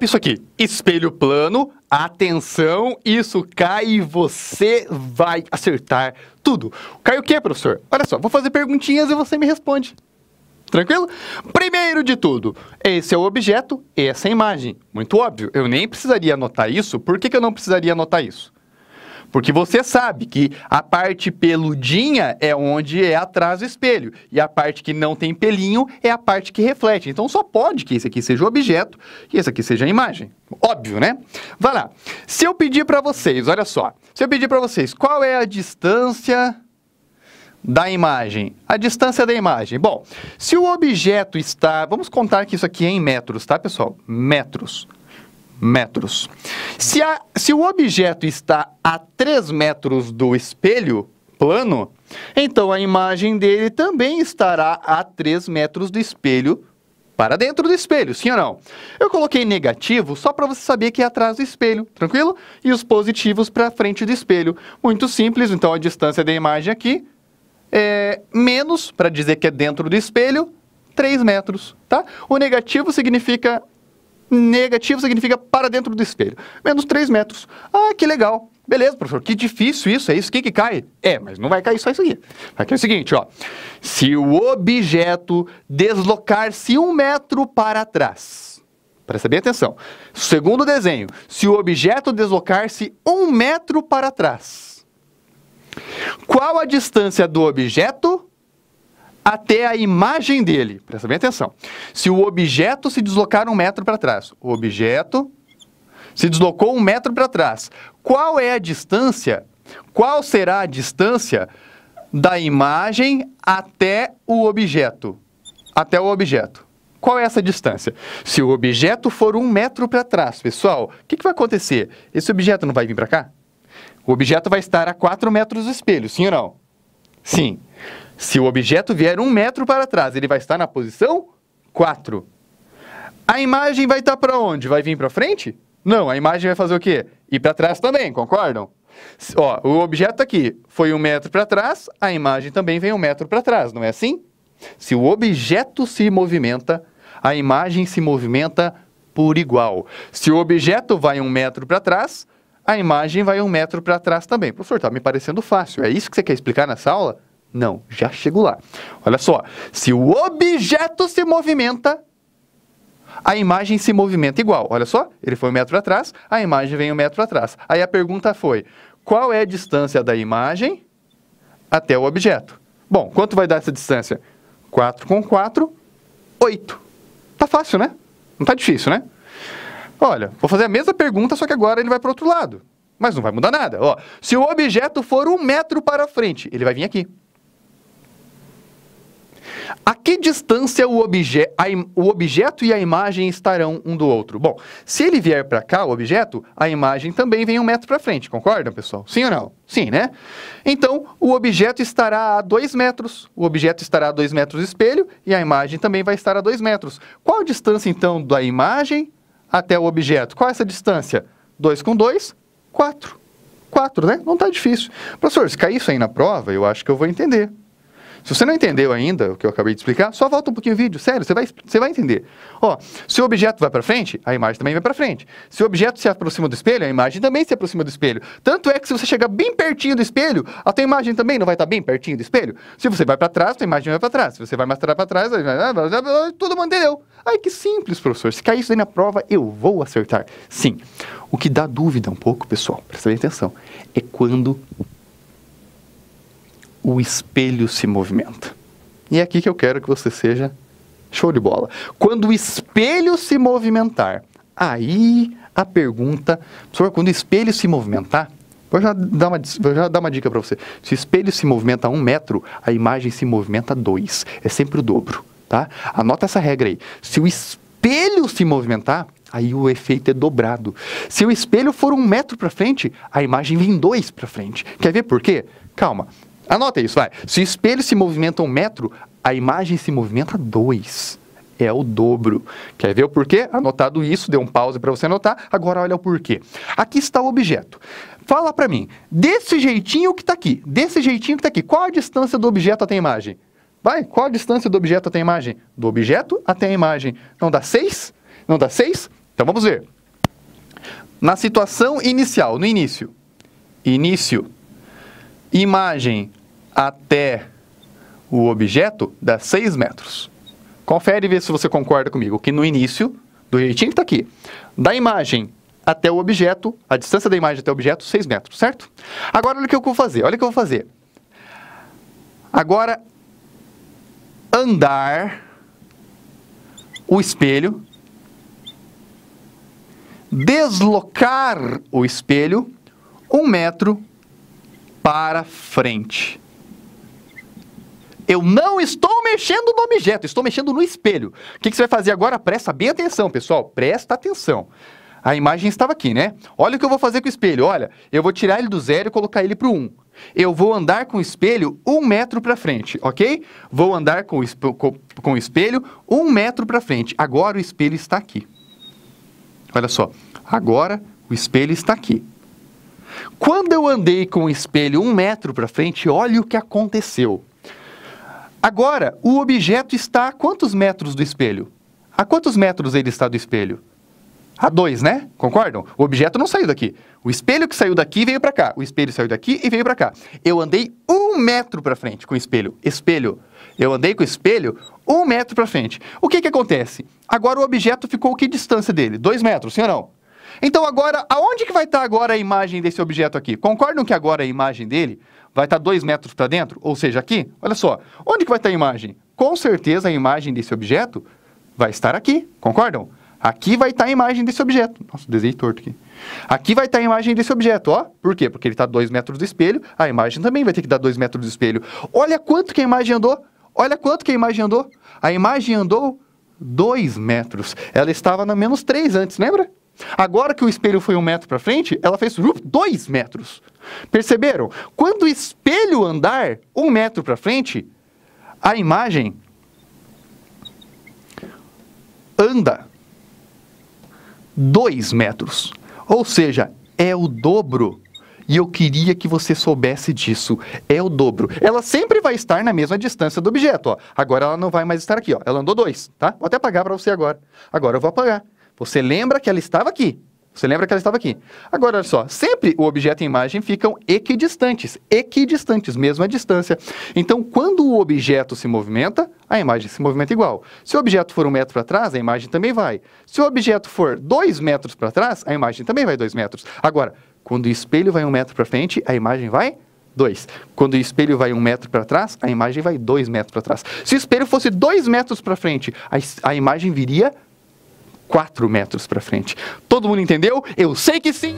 Top isso aqui. Espelho plano, atenção, isso cai e você vai acertar tudo. Cai o quê, professor? Olha só, vou fazer perguntinhas e você me responde. Tranquilo? Primeiro de tudo, esse é o objeto, essa é a imagem. Muito óbvio, eu nem precisaria anotar isso. Por que, que eu não precisaria anotar isso? Porque você sabe que a parte peludinha é onde é atrás do espelho, e a parte que não tem pelinho é a parte que reflete. Então só pode que esse aqui seja o objeto e esse aqui seja a imagem. Óbvio, né? Vai lá. Se eu pedir para vocês, olha só, se eu pedir para vocês qual é a distância da imagem. A distância da imagem. Bom, se o objeto está. Vamos contar que isso aqui é em metros, tá, pessoal? Metros metros. Se, a, se o objeto está a 3 metros do espelho plano, então a imagem dele também estará a 3 metros do espelho para dentro do espelho, sim ou não? Eu coloquei negativo só para você saber que é atrás do espelho, tranquilo? E os positivos para frente do espelho. Muito simples, então a distância da imagem aqui é menos, para dizer que é dentro do espelho, 3 metros, tá? O negativo significa Negativo significa para dentro do espelho. Menos 3 metros. Ah, que legal. Beleza, professor, que difícil isso, é isso que, que cai? É, mas não vai cair só isso aqui. Aqui é o seguinte, ó. Se o objeto deslocar-se um metro para trás, presta bem atenção. Segundo desenho, se o objeto deslocar-se um metro para trás, qual a distância do objeto até a imagem dele. Presta bem atenção. Se o objeto se deslocar um metro para trás, o objeto se deslocou um metro para trás. Qual é a distância? Qual será a distância da imagem até o objeto? Até o objeto. Qual é essa distância? Se o objeto for um metro para trás, pessoal, o que, que vai acontecer? Esse objeto não vai vir para cá? O objeto vai estar a 4 metros do espelho, sim ou não? Sim. Se o objeto vier um metro para trás, ele vai estar na posição 4. A imagem vai estar para onde? Vai vir para frente? Não, a imagem vai fazer o quê? Ir para trás também, concordam? Ó, o objeto aqui foi um metro para trás, a imagem também vem um metro para trás, não é assim? Se o objeto se movimenta, a imagem se movimenta por igual. Se o objeto vai um metro para trás, a imagem vai um metro para trás também. Professor, está me parecendo fácil. É isso que você quer explicar nessa aula? Não, já chego lá. Olha só, se o objeto se movimenta, a imagem se movimenta igual. Olha só, ele foi um metro atrás, a imagem vem um metro atrás. Aí a pergunta foi, qual é a distância da imagem até o objeto? Bom, quanto vai dar essa distância? 4 com 4, 8. Tá fácil, né? Não tá difícil, né? Olha, vou fazer a mesma pergunta, só que agora ele vai para outro lado. Mas não vai mudar nada. Ó, se o objeto for um metro para frente, ele vai vir aqui. A que distância o, obje o objeto e a imagem estarão um do outro? Bom, se ele vier para cá, o objeto, a imagem também vem um metro para frente, concordam, pessoal? Sim ou não? Sim, né? Então, o objeto estará a dois metros, o objeto estará a dois metros do espelho e a imagem também vai estar a dois metros. Qual a distância, então, da imagem até o objeto? Qual é essa distância? 2 com 2, 4. 4, né? Não está difícil. Professor, se cair isso aí na prova, eu acho que eu vou entender. Se você não entendeu ainda o que eu acabei de explicar, só volta um pouquinho o vídeo, sério, você vai, você vai entender. Ó, se o objeto vai para frente, a imagem também vai para frente. Se o objeto se aproxima do espelho, a imagem também se aproxima do espelho. Tanto é que se você chegar bem pertinho do espelho, a tua imagem também não vai estar tá bem pertinho do espelho. Se você vai para trás, a imagem vai para trás. Se você vai mais para trás, vai... todo mundo entendeu. Ai, que simples, professor. Se cair isso aí na prova, eu vou acertar. Sim. O que dá dúvida um pouco, pessoal, presta bem atenção, é quando o espelho se movimenta. E é aqui que eu quero que você seja show de bola. Quando o espelho se movimentar, aí a pergunta, professor, quando o espelho se movimentar, vou já dar uma, vou já dar uma dica para você. Se o espelho se movimenta um metro, a imagem se movimenta dois. É sempre o dobro, tá? Anota essa regra aí. Se o espelho se movimentar, aí o efeito é dobrado. Se o espelho for um metro para frente, a imagem vem dois para frente. Quer ver por quê? Calma, anota isso, vai. Se o espelho se movimenta um metro, a imagem se movimenta dois. É o dobro. Quer ver o porquê? Anotado isso, deu um pause para você anotar. Agora olha o porquê. Aqui está o objeto. Fala para mim, desse jeitinho que está aqui, desse jeitinho que está aqui, qual a distância do objeto até a imagem? Vai, qual a distância do objeto até a imagem? Do objeto até a imagem. Não dá 6? Não dá 6? Então vamos ver. Na situação inicial, no início, início, imagem até o objeto dá 6 metros. Confere e vê se você concorda comigo que no início, do jeitinho que está aqui, da imagem até o objeto, a distância da imagem até o objeto, 6 metros, certo? Agora olha o que eu vou fazer, olha o que eu vou fazer. Agora, andar o espelho deslocar o espelho um metro para frente. Eu não estou mexendo no objeto, estou mexendo no espelho. O que, você vai fazer agora? Presta bem atenção, pessoal. Presta atenção. A imagem estava aqui, né? Olha o que eu vou fazer com o espelho. Olha, eu vou tirar ele do zero e colocar ele para o 1. Um. Eu vou andar com o espelho um metro para frente, ok? Vou andar com o, com o espelho um metro para frente. Agora o espelho está aqui. Olha só, agora o espelho está aqui. Quando eu andei com o espelho um metro para frente, olha o que aconteceu. Agora, o objeto está a quantos metros do espelho? A quantos metros ele está do espelho? A dois, né? Concordam? O objeto não saiu daqui. O espelho que saiu daqui veio para cá. O espelho saiu daqui e veio para cá. Eu andei um metro para frente com o espelho. Espelho. Eu andei com o espelho um metro para frente. O que, que acontece? Agora o objeto ficou que distância dele? Dois metros, sim ou não? Então agora, aonde que vai estar tá agora a imagem desse objeto aqui? Concordam que agora a imagem dele vai estar tá dois metros para dentro? Ou seja, aqui? Olha só, onde que vai estar tá a imagem? Com certeza a imagem desse objeto vai estar aqui, concordam? Aqui vai estar a imagem desse objeto. Nossa, desenho torto aqui. Aqui vai estar a imagem desse objeto, ó. Por quê? Porque ele está a metros do espelho, a imagem também vai ter que dar dois metros do espelho. Olha quanto que a imagem andou. Olha quanto que a imagem andou. A imagem andou 2 metros. Ela estava na menos 3 antes, lembra? Agora que o espelho foi um metro para frente, ela fez dois metros. Perceberam? Quando o espelho andar um metro para frente, a imagem anda dois metros. Ou seja, é o dobro e eu queria que você soubesse disso. É o dobro. Ela sempre vai estar na mesma distância do objeto, ó. Agora ela não vai mais estar aqui, ó. Ela andou dois, tá? Vou até apagar para você agora. Agora eu vou apagar. Você lembra que ela estava aqui. Você lembra que ela estava aqui. Agora, olha só, sempre o objeto e a imagem ficam equidistantes, equidistantes, mesma distância. Então, quando o objeto se movimenta, a imagem se movimenta igual. Se o objeto for um metro para trás, a imagem também vai. Se o objeto for dois metros para trás, a imagem também vai dois metros. Agora, quando o espelho vai um metro para frente, a imagem vai dois. Quando o espelho vai um metro para trás, a imagem vai dois metros para trás. Se o espelho fosse dois metros para frente, a, a imagem viria quatro metros para frente. Todo mundo entendeu? Eu sei que sim!